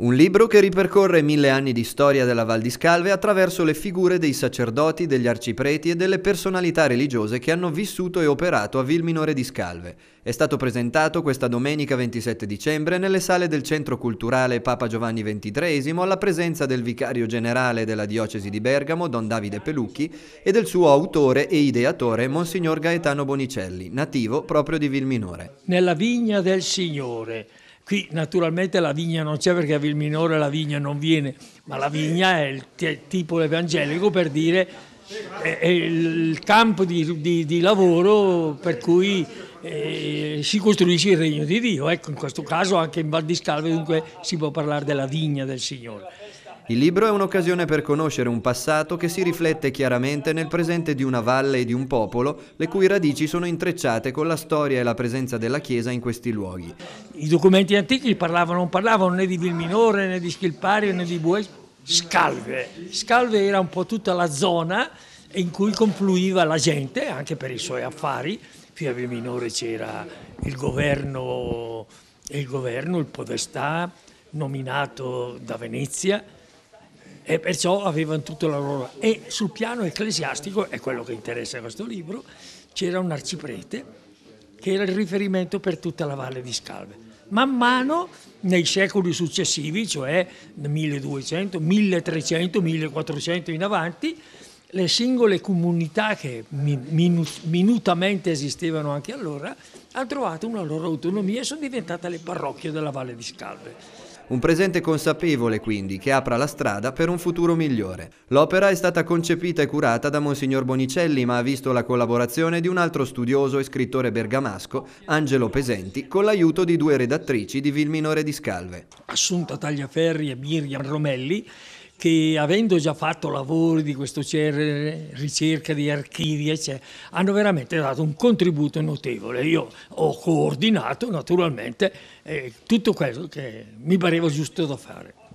Un libro che ripercorre mille anni di storia della Val di Scalve attraverso le figure dei sacerdoti, degli arcipreti e delle personalità religiose che hanno vissuto e operato a Vilminore di Scalve. È stato presentato questa domenica 27 dicembre nelle sale del Centro Culturale Papa Giovanni XXIII alla presenza del vicario generale della diocesi di Bergamo, Don Davide Pelucchi, e del suo autore e ideatore, Monsignor Gaetano Bonicelli, nativo proprio di Vilminore. Nella vigna del Signore Qui naturalmente la vigna non c'è perché a Vilminore la vigna non viene, ma la vigna è il tipo evangelico per dire è, il campo di, di, di lavoro per cui eh, si costruisce il regno di Dio. Ecco, in questo caso anche in Val di Scalve dunque si può parlare della vigna del Signore. Il libro è un'occasione per conoscere un passato che si riflette chiaramente nel presente di una valle e di un popolo, le cui radici sono intrecciate con la storia e la presenza della Chiesa in questi luoghi. I documenti antichi parlavano, non parlavano né di Vilminore, né di Schilpario, né di Bues, Scalve. Scalve era un po' tutta la zona in cui confluiva la gente, anche per i suoi affari. Qui a Vilminore c'era il governo, il governo, il podestà, nominato da Venezia, e perciò avevano tutta la loro... E sul piano ecclesiastico, è quello che interessa questo libro, c'era un arciprete che era il riferimento per tutta la Valle di Scalve. Man mano, nei secoli successivi, cioè 1200, 1300, 1400 in avanti, le singole comunità che minutamente esistevano anche allora hanno trovato una loro autonomia e sono diventate le parrocchie della Valle di Scalve. Un presente consapevole, quindi, che apra la strada per un futuro migliore. L'opera è stata concepita e curata da Monsignor Bonicelli, ma ha visto la collaborazione di un altro studioso e scrittore bergamasco, Angelo Pesenti, con l'aiuto di due redattrici di Vilminore di Scalve. Assunta Tagliaferri e Miriam Romelli, che avendo già fatto lavori di questo genere, ricerca di archivi, eccetera, hanno veramente dato un contributo notevole. Io ho coordinato naturalmente eh, tutto quello che mi pareva giusto da fare.